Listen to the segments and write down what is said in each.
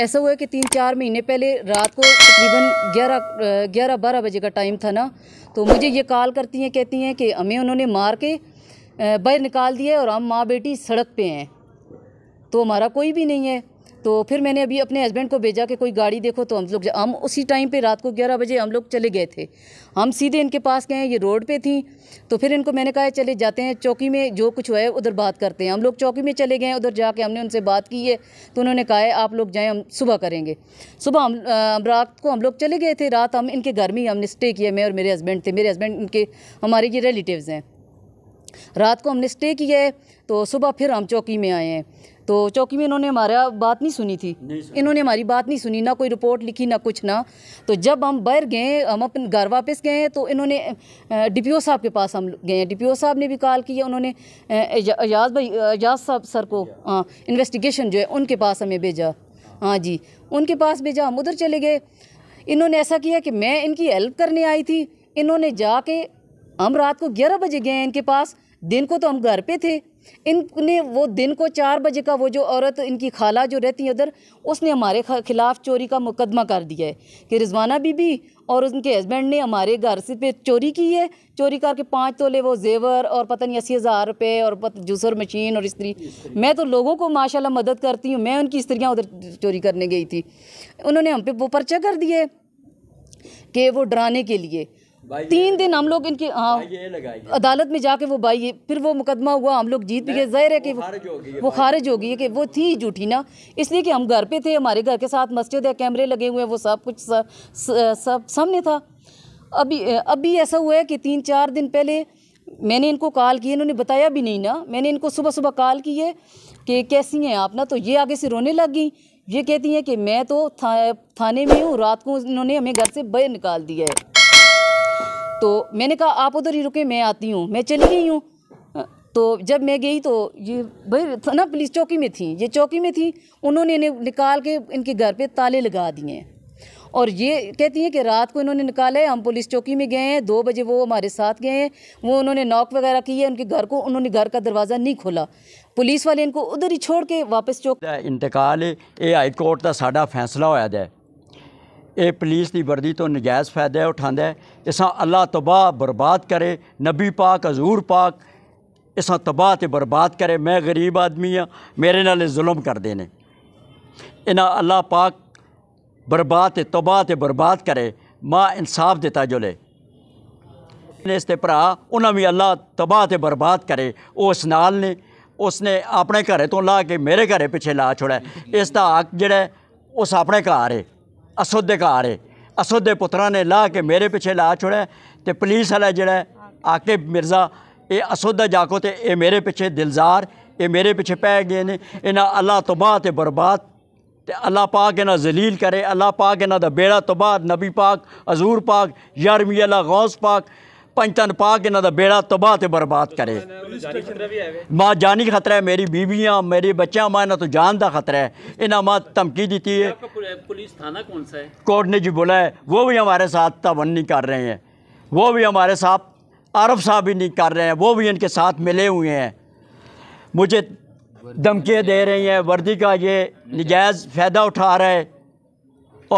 ऐसा हुआ कि तीन चार महीने पहले रात को तकरीबन ग्यारह ग्यारह बारह बजे का टाइम था ना तो मुझे ये कॉल करती हैं कहती हैं कि हमें उन्होंने मार के बाहर निकाल दिया है और हम माँ बेटी सड़क पे हैं तो हमारा कोई भी नहीं है तो फिर मैंने अभी अपने हस्बैंड को भेजा कि कोई गाड़ी देखो तो हम लोग हम उसी टाइम पे रात को 11 बजे हम लोग चले गए थे हम सीधे इनके पास गए ये रोड पे थी तो फिर इनको मैंने कहा चले जाते हैं चौकी में जो कुछ है उधर बात करते हैं हम लोग चौकी में चले गए उधर जाके हमने उनसे बात की है तो उन्होंने कहा है आप लोग जाएँ हम सुबह करेंगे सुबह हम, रात को हम लोग चले गए थे रात हम इनके घर में हमने स्टे किया मैं और मेरे हस्बैंड थे मेरे हस्बैंड इनके हमारे ये रिलेटिव हैं रात को हमने स्टे किया है तो सुबह फिर हम चौकी में आए हैं तो चौकी में इन्होंने हमारा बात नहीं सुनी थी इन्होंने हमारी बात नहीं सुनी ना कोई रिपोर्ट लिखी ना कुछ ना तो जब हम बैर गए हम अपन घर वापस गए तो इन्होंने डी साहब के पास हम गए डी साहब ने भी कॉल किया उन्होंने एजाज भाई एजाज साहब सर को इन्वेस्टिगेशन जो है उनके पास हमें भेजा हाँ जी उनके पास भेजा हम उधर चले गए इन्होंने ऐसा किया कि मैं इनकी हेल्प करने आई थी इन्होंने जाके हम रात को ग्यारह बजे गए इनके पास दिन को तो हम घर पे थे इनने वो दिन को चार बजे का वो जो औरत इनकी खाला जो रहती है उधर उसने हमारे ख़िलाफ़ चोरी का मुकदमा कर दिया है कि रिजवाना बीबी और उनके हस्बैंड ने हमारे घर से पे चोरी की है चोरी करके पाँच तोले वो जेवर और पता नहीं अस्सी हज़ार रुपये और जूसर मशीन और स्त्री मैं तो लोगों को माशाल्लाह मदद करती हूँ मैं उनकी स्त्रियाँ उधर चोरी करने गई थी उन्होंने हम पे वो पर्चा कर दिए कि वो डराने के लिए तीन दिन हम लोग इनकी आ, अदालत में जाके वो बाई फिर वो मुकदमा हुआ हम लोग जीत भी गए जाहिर है कि वो खारिज हो गई है कि वो थी झूठी ना इसलिए कि हम घर पे थे हमारे घर के साथ मस्जिद है कैमरे लगे हुए हैं वो सब कुछ सब सामने था अभी अभी ऐसा हुआ है कि तीन चार दिन पहले मैंने इनको कॉल किए इन्होंने बताया भी नहीं ना मैंने इनको सुबह सुबह कॉल की है कि कैसी हैं आप ना तो ये आगे से रोने लग गई ये कहती हैं कि मैं तो था, थाने में हूँ रात को इन्होंने हमें घर से बाहर निकाल दिया है तो मैंने कहा आप उधर ही रुके मैं आती हूँ मैं चली गई हूँ तो जब मैं गई तो ये भाई ना पुलिस चौकी में थी ये चौकी में थी उन्होंने इन्हें निकाल के इनके घर पे ताले लगा दिए और ये कहती हैं कि रात को इन्होंने निकाला है हम पुलिस चौकी में गए हैं दो बजे वो हमारे साथ गए हैं वो उन्होंने नॉक वगैरह की है उनके घर को उन्होंने घर का दरवाज़ा नहीं खोला पुलिस वाले इनको उधर ही छोड़ के वापस चौक इंतकाल ये हाई कोर्ट का ਸਾਡਾ फैसला होया जाए ये पुलिस की वर्दी तो नजायज़ फायदा उठा है इसा अल्लाह तबाह बर्बाद करे नबी पाक हजूर पाक इसा तबाह तो बर्बाद करे मैं गरीब आदमी हाँ मेरे नाल जुलम करते ने इना अल्लाह पाक बर्बाद तबाह तो बर्बाद करे माँ इंसाफ दिता जुले इसते भरा उन्हें भी अल्लाह तबाह तो बर्बाद करे उस नाल ने उसने अपने घर तो ला के मेरे घर पिछे ला छोड़ा इसका हक जड़ा उस अपने घर है असोदे का आ रहे असोदे पुत्रा ने ला के मेरे पिछे ला छोड़ा तो पुलिस वाला जोड़ा आके मिर्जा ये असोदा जाको तो ये मेरे पिछे दिलजार ये मेरे पिछे पै गए ने इन्हें अल्लाह तबाह तो बर्बाद तो अल्लाह पाक इन्हें जलील करे अल्लाह पाक इन्हों बेड़ा तबाह तो नबी पाक अजूर पाक यारमी अला गौस पाक पंचन पा के इन्हों का बेड़ा तबाह तो बर्बाद करे मां जानी खतरा है मेरी बीवियां मेरे बच्चा मां इन्हों तो जान का खतरा है इन्हें मां धमकी दी है पुलिस थाना कौन सा है कोर्ट ने जी बोला है वो भी हमारे साथ नहीं कर रहे हैं वो भी हमारे साथ आरफ साहब भी नहीं कर रहे हैं वो भी इनके साथ मिले हुए हैं मुझे धमकियाँ दे रही हैं वर्दी का ये नजायज़ फ़ायदा उठा रहा है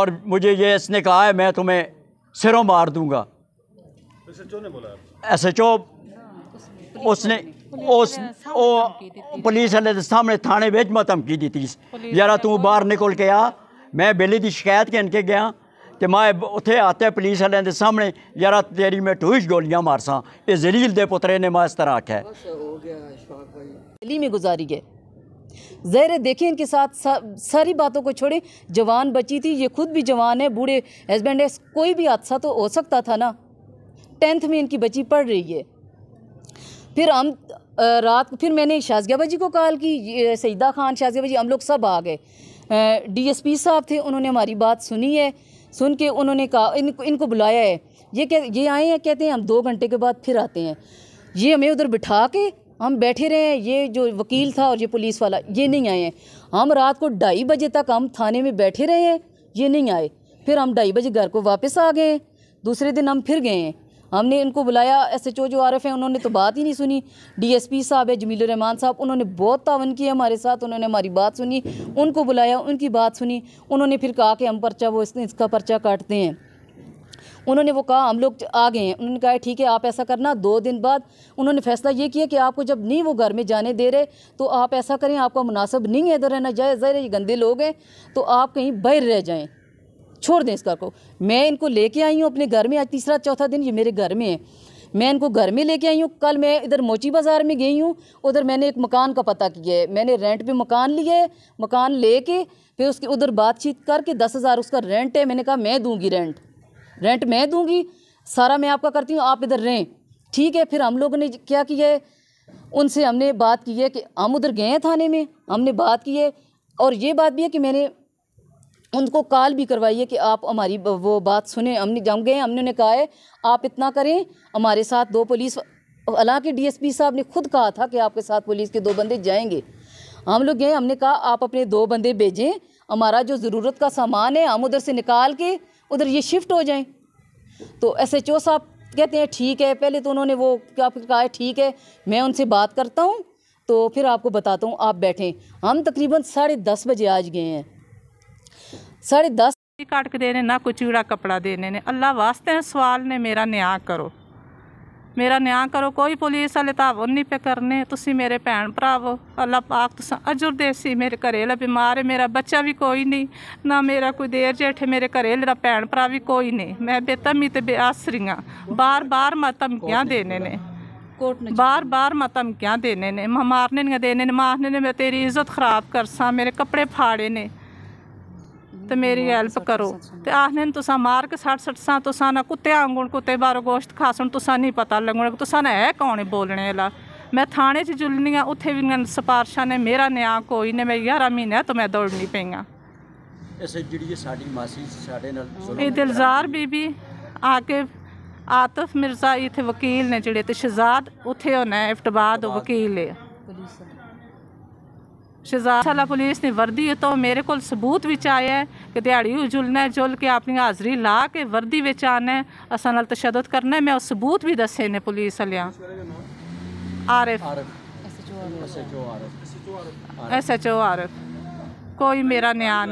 और मुझे ये इसने कहा है मैं तुम्हें सिरों मार दूँगा एस एच ओ उसने उस ओ पुलिस वाले के सामने थाने बेच मतम धमकी दी थी यार तू बाहर निकल के आ मैं बेली की शिकायत के गया तो मैं उत्थे आते पुलिस वाले के सामने यार तेरी मैं टूश गोलियां मारसा ये जलील दे पुत्रे ने मैं इस तरह आख्या दिल्ली में गुजारी है ज़हर देखें इनके साथ सा, सारी बातों को छोड़े जवान बची थी ये खुद भी जवान है बूढ़े हस्बैंड है कोई भी हादसा तो हो सकता था ना टेंथ में इनकी बच्ची पढ़ रही है फिर हम रात फिर मैंने शाजिया जी को कॉल की सईदा खान शाजिया जी हम लोग सब आ गए डीएसपी साहब थे उन्होंने हमारी बात सुनी है सुन के उन्होंने कहा इन इनको बुलाया है ये कह ये आए हैं कहते हैं हम दो घंटे के बाद फिर आते हैं ये हमें उधर बिठा के हम बैठे रहे हैं ये जो वकील था और ये पुलिस वाला ये नहीं आए हैं हम रात को ढाई बजे तक हम थाने में बैठे रहे हैं ये नहीं आए फिर हम ढाई बजे घर को वापस आ गए दूसरे दिन हम फिर गए हैं हमने इनको बुलाया एस एच ओ जो आर एफ हैं उन्होंने तो बात ही नहीं सुनी डी एस पी साहब है जमील रहमान साहब उन्होंने बहुत तावन किया हमारे साथ उन्होंने हमारी बात सुनी उनको बुलाया उनकी बात सुनी उन्होंने फिर कहा कि हम पर्चा वो इसका पर्चा काटते हैं उन्होंने वो कहा हम लोग आ गए हैं उन्होंने कहा ठीक है आप ऐसा करना दो दिन बाद उन्होंने फैसला ये किया कि आपको जब नहीं वो घर में जाने दे रहे तो आप ऐसा करें आपका मुनासब नहीं है इधर रहना जाए जहर ये गंदे लोग हैं तो आप कहीं बाहर रह जाएँ छोड़ दें इस घर को मैं इनको लेके आई हूँ अपने घर में आज तीसरा चौथा दिन ये मेरे घर में है मैं इनको घर में लेके आई हूँ कल मैं इधर मोची बाज़ार में गई हूँ उधर मैंने एक मकान का पता किया है मैंने रेंट पे मकान लिया है मकान लेके फिर उसके उधर बातचीत करके दस हज़ार उसका रेंट है मैंने कहा मैं दूँगी रेंट रेंट मैं दूँगी सारा मैं आपका करती हूँ आप इधर रहें ठीक है फिर हम लोगों ने क्या किया है उनसे हमने बात की है कि हम उधर गए थाने में हमने बात की है और ये बात भी है कि मैंने उनको कॉल भी करवाइए कि आप हमारी वो बात सुने हमने जम गए हमने उन्हें कहा है आप इतना करें हमारे साथ दो पुलिस हालांकि डीएसपी साहब ने खुद कहा था कि आपके साथ पुलिस के दो बंदे जाएंगे हम लोग गए हमने कहा आप अपने दो बंदे भेजें हमारा जो ज़रूरत का सामान है हम उधर से निकाल के उधर ये शिफ्ट हो जाएं तो एस एच ओ साहब कहते हैं ठीक है पहले तो उन्होंने वो क्या कहा है ठीक है मैं उनसे बात करता हूँ तो फिर आपको बताता हूँ आप बैठें हम तकरीबन साढ़े दस बजे आज गए हैं साढ़े दस काट के देने ना कोई चीड़ा कपड़ा देने ने अल्लाह वास्ते सवाल ने मेरा न्याय करो ਮੇਰਾ ਨਿਆਂ ਕਰੋ ਕੋਈ ਪੁਲਿਸ ਵਾਲੇ ਧਾਵਨ ਨਹੀਂ ਪੇ ਕਰਨੇ ਤੁਸੀਂ ਮੇਰੇ ਭੈਣ ਭਰਾਵੋ ਅੱਲਾ ਪਾਕ ਤੁਸੀਂ ਅਜੁਰ ਦੇਸੀ ਮੇਰੇ ਘਰੇ ਲਾ ਬਿਮਾਰ ਹੈ ਮੇਰਾ ਬੱਚਾ ਵੀ ਕੋਈ ਨਹੀਂ ਨਾ ਮੇਰਾ ਕੋਈ ਦੇਰ ਜੇਠ ਮੇਰੇ ਘਰੇ ਲਾ ਭੈਣ ਭਰਾ ਵੀ ਕੋਈ ਨਹੀਂ ਮੈਂ ਬੇਤਮੀ ਤੇ ਬੇਆਸਰੀਆਂ ਬਾਰ-ਬਾਰ ਮਤਮ ਕਿਆਂ ਦੇਨੇ ਨੇ बार बार मतम क्या देने ने मारने ने देने ने मारने ने मैं तेरी इज्जत ख़राब कर सा मेरे कपड़े फाड़े ने ਤੇ ਮੇਰੀ ਹੈਲਪ ਕਰੋ ਤੇ ਆਹਨੇ ਤੁਸਾਂ ਮਾਰਕ 66 ਸਾਂ ਤੁਸਾਂ ਨਾ ਕੁੱਤੇ ਆਂਗਣ ਕੁੱਤੇ ਬਾਰੋ ਗੋਸ਼ਤ ਖਾਸਣ ਤੁਸਾਂ ਨਹੀਂ ਪਤਾ ਲੱਗਣ ਤੁਸਾਂ ਨੇ ਇਹ ਕੌਣ ਬੋਲਣੇ ਵਾਲਾ ਮੈਂ ਥਾਣੇ 'ਚ ਜੁਲਣੀ ਉੱਥੇ ਵੀ ਮੈਂ ਸਪਾਰਸ਼ਾ ਨੇ ਮੇਰਾ ਨਿਆ ਕੋਈ ਨੇ ਮੈਂ 11 ਮਹੀਨੇ ਤੋਂ ਮੈਂ ਦੌੜ ਨਹੀਂ ਪਈਆਂ ਐਸੇ ਜਿਹੜੀ ਸਾਡੀ ਮਾਸੀ ਸਾਡੇ ਨਾਲ ਜ਼ੁਲਮ ਇਹ ਦਿਲਜ਼ਾਰ ਬੀਬੀ ਆ ਕੇ ਆਤਫ ਮਿਰਜ਼ਾ ਇੱਥੇ ਵਕੀਲ ਨੇ ਜਿਹੜੇ ਤੇ ਸ਼ਹਜ਼ਾਦ ਉੱਥੇ ਹੋਣਾ ਇਫਟਬਾਦ ਉਹ ਵਕੀਲ ਹੈ ਪੁਲਿਸ शहजादा पुलिस ने वर्दी तो मेरे को सबूत भी आए है कि दिहाड़ी है जुल के अपनी हाजिरी ला के वर्दी बच्चे आना असा तशद करना है मैं उस सबूत भी दसे ने पुलिस हल्या R F S H O R F कोई मेरा न्यान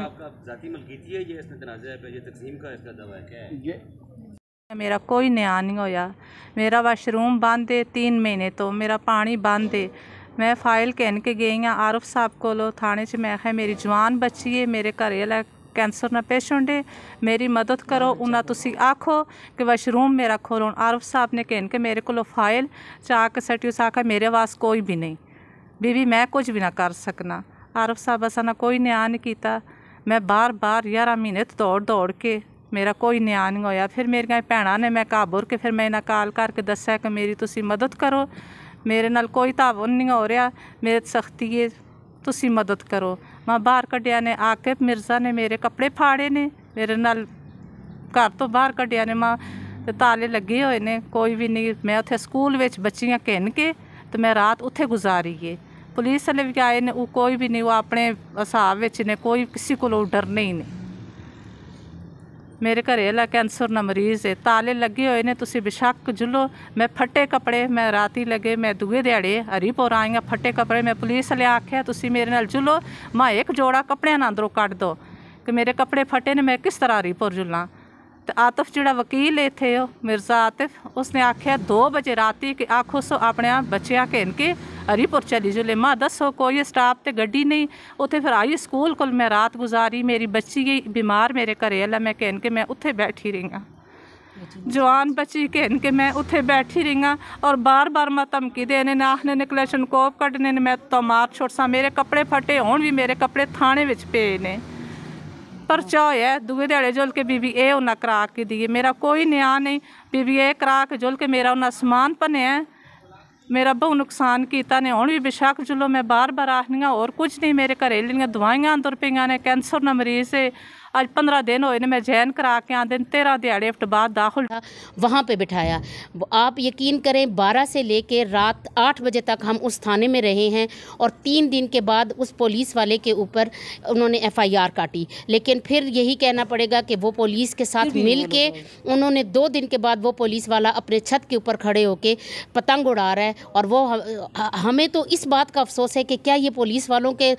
मेरा कोई न्याय नहीं होया मेरा वाशरूम बंद है तीन महीने तो मेरा पानी बंद है मैं फाइल कहन के गई हाँ आरफ साहब को थाने से मैं है मेरी जवान बची है मेरे घर वाला कैंसर ना पेशेंट है मेरी मदद करो हाँ उन्हें तुम आखो कि वाशरूम मेरा खोलो आरफ साहब ने कहन के मेरे को फाइल चाक सटी आखा मेरे वास कोई भी नहीं बीबी मैं कुछ भी ना कर सकना आरफ साहब असा ना कोई न्याय नहीं किया मैं बार बार ग्यारह महीने तो दौड़ दौड़ के मेरा कोई न्याय नहीं होया फिर मेरिया भैन ने मैं घबुर के फिर मैं इन्हें कॉल करके दसा कि मेरी तुम मदद करो ਮੇਰੇ ਨਾਲ ਕੋਈ ਤਾਵਨ ਨਹੀਂ ਹੋ ਰਿਹਾ ਮੇਰੇ ਸਖਤੀ ਹੈ ਤੁਸੀਂ ਮਦਦ ਕਰੋ ਮੈਂ ਬਾਹਰ ਕੱਢਿਆ ਨੇ ਆ ਕੇ ਮਿਰਜ਼ਾ ਨੇ ਮੇਰੇ ਕੱਪੜੇ ਫਾੜੇ ਨੇ ਮੇਰੇ ਨਾਲ ਘਰ ਤੋਂ ਬਾਹਰ ਕੱਢਿਆ ਨੇ ਮਾਂ ਤੇ ਤਾਲੇ ਲੱਗੇ ਹੋਏ ਨੇ ਕੋਈ ਵੀ ਨਹੀਂ ਮੈਂ ਉੱਥੇ ਸਕੂਲ ਵਿੱਚ ਬੱਚੀਆਂ ਕਹਿਣ ਕੇ ਤੇ ਮੈਂ ਰਾਤ ਉੱਥੇ ਗੁਜ਼ਾਰੀ ਏ ਪੁਲਿਸ ਵਾਲੇ ਵੀ ਆਏ ਨੇ ਉਹ ਕੋਈ ਵੀ ਨਹੀਂ ਉਹ ਆਪਣੇ ਹਿਸਾਬ ਵਿੱਚ ਨੇ ਕੋਈ ਕਿਸੇ ਕੋਲੋਂ ਡਰ ਨਹੀਂ ਨੇ मेरे घर वाला कैंसर ना मरीज है ताले लगे हुए ने तुम बेशक जुलो मैं फटे कपड़े मैं रात लगे मैं दुए दिहाड़े हरीपुर आई हाँ फटे कपड़े मैं पुलिस वाले आख्या मेरे न जुलो मैं एक जोड़ा कपड़े ना अंदरों कट दो कि मेरे कपड़े फटे ने मैं किस तरह हरीपुर जुला तो आतिफ जोड़ा वकील है इतने मिर्जा आतिफ उसने आख्या दो बजे राती कि आखो सो अपने बच्चा घेन के ਹਰੀਪੁਰ ਚਲੀ ਜੁਲੇ ਮਾਂ ਦੱਸੋ ਕੋਈ ਸਟਾਫ ਤੇ ਗੱਡੀ ਨਹੀਂ ਉੱਥੇ आई स्कूल को मैं रात गुजारी मेरी ਮੇਰੀ गई बीमार मेरे घर ਘਰੇ मैं ਮੈਂ ਕਹਿਣ ਕੇ ਮੈਂ ਉੱਥੇ ਬੈਠੀ ਰਹੀਆਂ जवान बची कहन के मैं उत्थे बैठी रही हाँ और बार बार मैं धमकी देने आखने निकले शनकोप कड्डने ने मैं तो मार छोड़ छोड़सा मेरे कपड़े फटे होन भी मेरे कपड़े थाने विच पे ने परचा होया दुए दिहाड़े जुल के बीबी ए उन्हें करा के दिए मेरा कोई न्या नहीं बीबी ए करा के जुल के मेरा उन्हें समान भनया मेरा बहु नुकसान किया ने हूँ भी बेशक जलो मैं बार बार आखनी और कुछ नहीं मेरे घरेलियां दवाइया अंदर पे कैंसर न मरीज है आज पंद्रह दिन हो मैं जैन करा के दिन तेरह दिहाड़े हफ्ते बाद दाखिल वहाँ पर बिठाया आप यकीन करें बारह से ले कर रात आठ बजे तक हम उस थाने में रहे हैं और तीन दिन के बाद उस पुलिस वाले के ऊपर उन्होंने एफ आई आर काटी लेकिन फिर यही कहना पड़ेगा कि वो पुलिस के साथ मिल के उन्होंने दो दिन के बाद वो पुलिस वाला अपने छत के ऊपर खड़े होके पतंग उड़ा रहा है और वो हमें तो इस बात का अफसोस है कि क्या ये पुलिस वालों के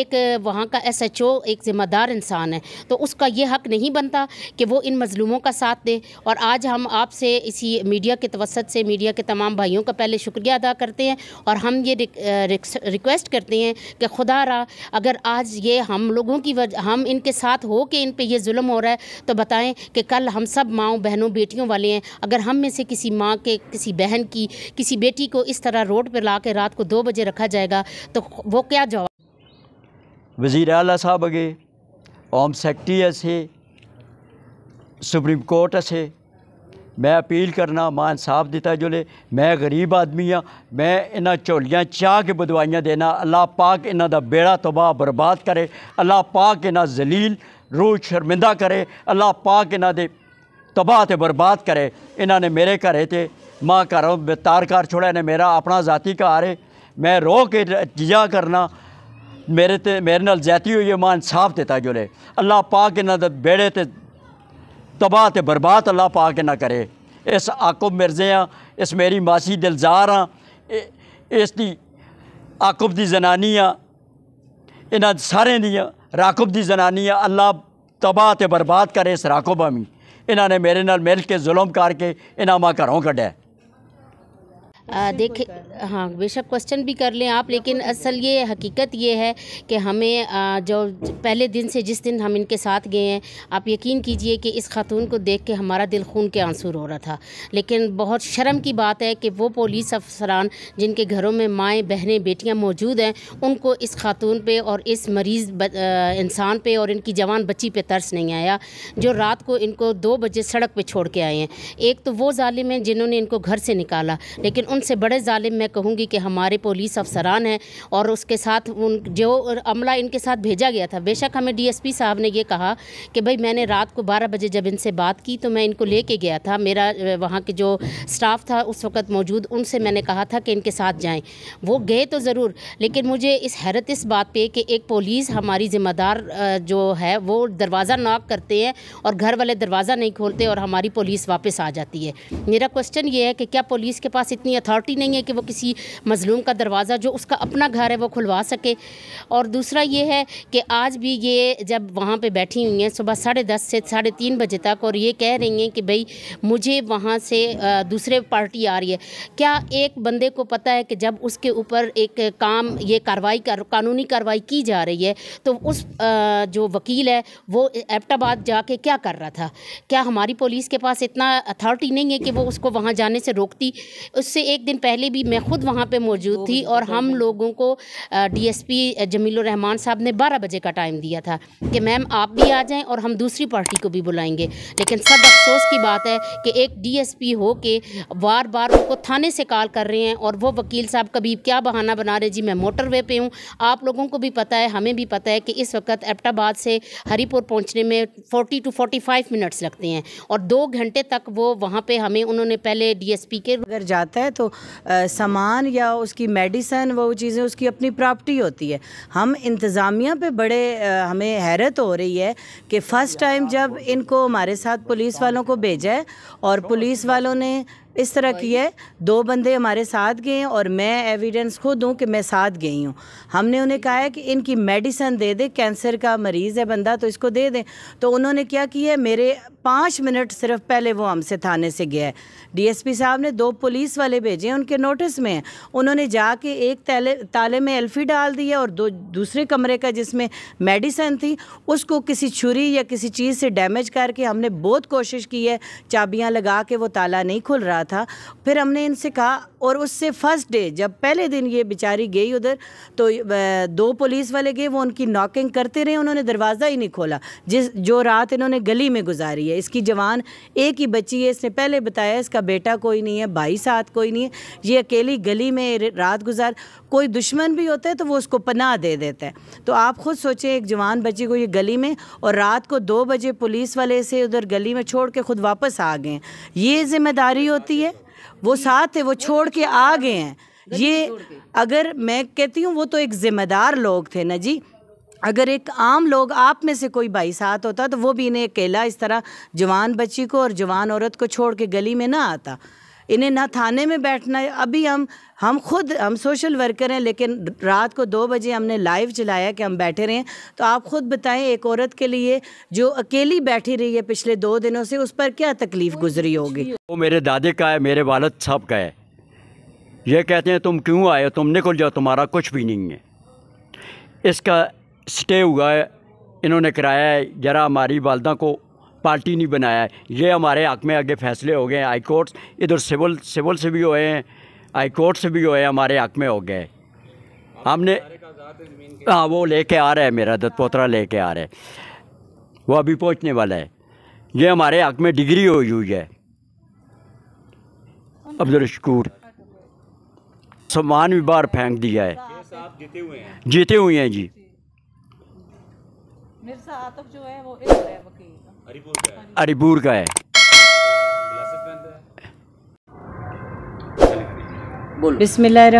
एक वहाँ का एस एच ओ एक ज़िम्मेदार इंसान है तो तो उसका ये हक़ नहीं बनता कि वो इन मज़लूमों का साथ दे और आज हम आपसे इसी मीडिया के तवसत से मीडिया के तमाम भाइयों का पहले शुक्रिया अदा करते हैं और हम ये रिक्वेस्ट करते हैं कि खुदा रहा अगर आज ये हम लोगों की वजह हम इनके साथ हो के इन पर यह म हो रहा है तो बताएं कि कल हम सब माओ बहनों बेटियों वाले हैं अगर हम में से किसी माँ के किसी बहन की किसी बेटी को इस तरह रोड पर ला के रात को दो बजे रखा जाएगा तो वो क्या जवाब वज़ी अला साहब अगे होम सेक्रटरी से सुप्रीम कोर्ट से मैं अपील करना मान साफ दिता जोले मैं गरीब आदमी हाँ मैं इन झोलिया चाह के बदवाइया देना अल्लाह पाक इन्हों का बेड़ा तबाह बर्बाद करे अल्लाह पाक इन्हों जलील रूह शर्मिंदा करे अल्लाह पाक इन्ह के तबाह तो बर्बाद करे इन्होंने मेरे घर से माँ घरों तार कर छोड़ा इन्हें मेरा अपना जाति घर है मैं रोह के जिया करना मेरे ते मेरे नाल जैती हुई है मान साफ देता जोले अल्लाह पा के ना बेड़े तो तबाह ते बर्बाद अल्लाह पा के ना करे इस आकुब मिर्जे हाँ इस मेरी मासी दिलजार हाँ इसकी आकुब की जनानी हाँ इन सारे दियाँ राकुब की जनानी आ अल्लाह तबाह ते बर्बाद करे इस राकुब में इन्होंने मेरे नाल मिल के जुलम करके इन्हों घरों क्या देखे हाँ बेशक क्वेश्चन भी कर लें आप लेकिन असल ये हकीकत ये है कि हमें जो पहले दिन से जिस दिन हम इनके साथ गए हैं आप यकीन कीजिए कि इस खातून को देख के हमारा दिल खून के आंसू हो रहा था लेकिन बहुत शर्म की बात है कि वो पुलिस अफसरान जिनके घरों में माएँ बहनें बेटियाँ मौजूद हैं उनको इस खातून पर और इस मरीज़ इंसान पर और इनकी जवान बच्ची पर तरस नहीं आया जो रात को इनको दो बजे सड़क पर छोड़ के आए हैं एक तो वो ालिम हैं जिन्होंने इनको घर से निकाला लेकिन उनसे बड़े ालिम मैं कहूँगी कि हमारे पुलिस अफसरान हैं और उसके साथ उन जो अमला इनके साथ भेजा गया था बेशक हमें डीएसपी साहब ने ये कहा कि भाई मैंने रात को 12 बजे जब इनसे बात की तो मैं इनको लेके गया था मेरा वहाँ के जो स्टाफ था उस वक्त मौजूद उनसे मैंने कहा था कि इनके साथ जाएँ वो गए तो ज़रूर लेकिन मुझे इस हैरत इस बात पर कि एक पुलिस हमारी ज़िम्मेदार जो है वो दरवाज़ा नाक करते हैं और घर वाले दरवाज़ा नहीं खोलते और हमारी पुलिस वापस आ जाती है मेरा क्वेश्चन ये है कि क्या पुलिस के पास इतनी अथॉरिटी नहीं है कि वो किसी मज़लूम का दरवाज़ा जो उसका अपना घर है वो खुलवा सके और दूसरा ये है कि आज भी ये जब वहाँ पे बैठी हुई हैं सुबह साढ़े दस से साढ़े तीन बजे तक और ये कह रही हैं कि भाई मुझे वहाँ से दूसरे पार्टी आ रही है क्या एक बंदे को पता है कि जब उसके ऊपर एक काम ये कार्रवाई कर कानूनी कार्रवाई की जा रही है तो उस जो वकील है वो एबटाबाद जाके क्या कर रहा था क्या हमारी पुलिस के पास इतना अथॉरिटी नहीं है कि वो उसको वहाँ जाने से रोकती उससे एक एक दिन पहले भी मैं खुद वहाँ पे मौजूद थी और तो हम लोगों को डीएसपी जमील रहमान साहब ने 12 बजे का टाइम दिया था कि मैम आप भी आ जाएं और हम दूसरी पार्टी को भी बुलाएंगे लेकिन सब अफसोस की बात है कि एक डीएसपी हो के बार बार उनको थाने से कॉल कर रहे हैं और वो वकील साहब कभी क्या बहाना बना रहे जी मैं मोटर पे हूँ आप लोगों को भी पता है हमें भी पता है कि इस वक्त एपटाबाद से हरीपुर पहुँचने में फोर्टी टू फोर्टी मिनट्स लगते हैं और दो घंटे तक वो वहाँ पर हमें उन्होंने पहले डी के अगर जाता है तो सामान या उसकी मेडिसन वो चीज़ें उसकी अपनी प्रॉपर्टी होती है हम इंतज़ामिया पे बड़े आ, हमें हैरत हो रही है कि फ़र्स्ट टाइम जब इनको हमारे साथ पुलिस वालों को भेजा है और पुलिस वालों ने इस तरह की है दो बंदे हमारे साथ गए हैं और मैं एविडेंस खुद हूँ कि मैं साथ गई हूँ हमने उन्हें कहा है कि इनकी मेडिसन दे दे कैंसर का मरीज़ है बंदा तो इसको दे दें तो उन्होंने क्या किया है मेरे पाँच मिनट सिर्फ पहले वो हमसे थाने से गया है डीएसपी साहब ने दो पुलिस वाले भेजे उनके नोटिस में उन्होंने जाके एक ताले ताले में एल्फी डाल दिया और दो दूसरे कमरे का जिसमें मेडिसन थी उसको किसी छुरी या किसी चीज़ से डैमेज करके हमने बहुत कोशिश की है चाबियाँ लगा के वो ताला नहीं खुल रहा था फिर हमने इनसे कहा और उससे फर्स्ट डे जब पहले दिन ये बेचारी गई उधर तो दो पुलिस वाले गए वो उनकी नॉकिंग करते रहे उन्होंने दरवाज़ा ही नहीं खोला जिस जो रात इन्होंने गली में गुजारी है इसकी जवान एक ही बच्ची है इसने पहले बताया इसका बेटा कोई नहीं है भाई साथ कोई नहीं है ये अकेली गली में रात गुजार कोई दुश्मन भी होता है तो वो उसको पनाह दे देता है तो आप खुद सोचें एक जवान बच्ची को ये गली में और रात को दो बजे पुलिस वाले से उधर गली में छोड़ के खुद वापस आ गए ये जिम्मेदारी होती है वो साथ थे वो छोड़ के आ गए हैं ये अगर मैं कहती हूँ वो तो एक ज़िम्मेदार लोग थे ना जी अगर एक आम लोग आप में से कोई भाई साथ होता तो वो भी इन्हें अकेला इस तरह जवान बच्ची को और जवान औरत को छोड़ के गली में ना आता इन्हें ना थाने में बैठना है अभी हम हम खुद हम सोशल वर्कर हैं लेकिन रात को दो बजे हमने लाइव चलाया कि हम बैठे रहें तो आप खुद बताएं एक औरत के लिए जो अकेली बैठी रही है पिछले दो दिनों से उस पर क्या तकलीफ़ गुजरी होगी वो मेरे दादे का है मेरे वालद साहब का है ये कहते हैं तुम क्यों आए तुम निकल जाओ तुम्हारा कुछ भी नहीं है इसका स्टे हुआ है इन्होंने कराया है जरा हमारी वालदा को पार्टी नहीं बनाया है ये हमारे हक में आगे फैसले हो गए हाई कोर्ट इधर सिविल सिविल से भी हुए हैं हाई कोर्ट से भी हुए हैं हमारे हक में हो गए हमने हाँ वो लेके आ रहा है मेरा दत्पोत्रा ले लेके आ रहा है वो अभी पहुँचने वाला है ये हमारे हक में डिग्री हुई हुई है अब्दुल शकूर सम्मान भी बाहर फेंक दिया है जीते हुए हैं जीते हुए हैं जी मिर्सा आतफ जो है वो अरीपुर का है बोलो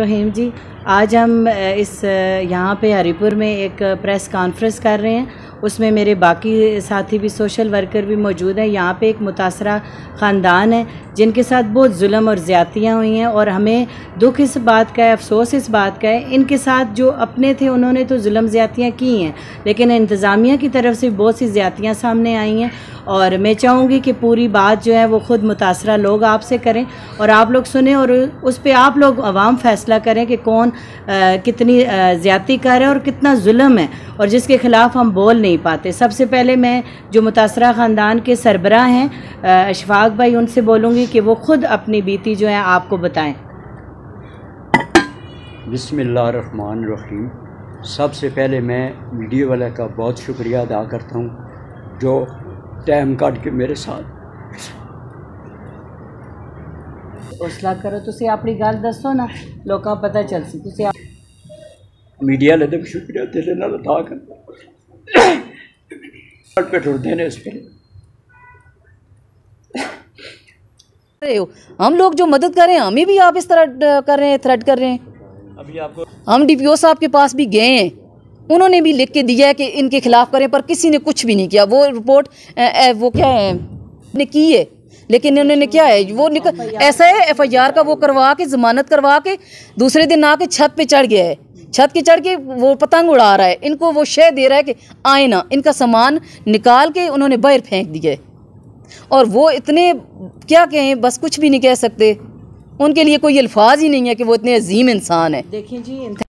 रहीम जी आज हम इस यहाँ पे हरिपुर में एक प्रेस कॉन्फ्रेंस कर रहे हैं उसमें मेरे बाकी साथी भी सोशल वर्कर भी मौजूद हैं यहाँ पे एक मुतासर ख़ानदान है जिनके साथ बहुत जुल्म और ज़्यादतियाँ हुई हैं और हमें दुख इस बात का है अफसोस इस बात का है इनके साथ जो अपने थे उन्होंने तो म ज़्यादतियाँ की हैं लेकिन इंतज़ामिया की तरफ से बहुत सी ज़्यादतियाँ सामने आई हैं और मैं चाहूँगी कि पूरी बात जो है वो ख़ुद मुतासर लोग आपसे करें और आप लोग सुने और उस पर आप लोग आवाम फ़ैसला करें कि कौन आ, कितनी ज़्यादती कर रहा है और कितना म है और जिसके ख़िलाफ़ हम बोल नहीं नहीं पाते सबसे पहले मैं जो मुतासर ख़ानदान के सरबरा हैं अशफाक भाई उनसे बोलूँगी कि वो ख़ुद अपनी बीती जो है आपको बताएँ बसमान सबसे पहले मैं मीडिया वाले का बहुत शुक्रिया अदा करता हूँ जो टाइम काट के मेरे साथ हौसला करो तुम अपनी गल दसो ना ਲੋਕਾਂ पता चल सी ਤੁਸੀਂ मीडिया वाले ਤੇ शुक्रिया तेरे ਨਾਲ ਅਦਾ पे देने हम लोग जो मदद कर रहे हैं हमें भी आप इस तरह कर रहे हैं थ्रेड कर रहे हैं अभी आपको हम डीपीओ साहब के पास भी गए हैं उन्होंने भी लिख के दिया है कि इनके खिलाफ करें पर किसी ने कुछ भी नहीं किया वो रिपोर्ट ए, ए, वो क्या है ने की है लेकिन उन्होंने क्या है वो निकल ऐसा है आर का वो करवा के जमानत करवा के दूसरे दिन आके छत पे चढ़ गया है छत की चढ़ के वो पतंग उड़ा रहा है इनको वो शय दे रहा है कि आए ना इनका सामान निकाल के उन्होंने बाहर फेंक दिया और वो इतने क्या कहें बस कुछ भी नहीं कह सकते उनके लिए कोई अल्फाज ही नहीं है कि वो इतने अजीम इंसान है देखिए जी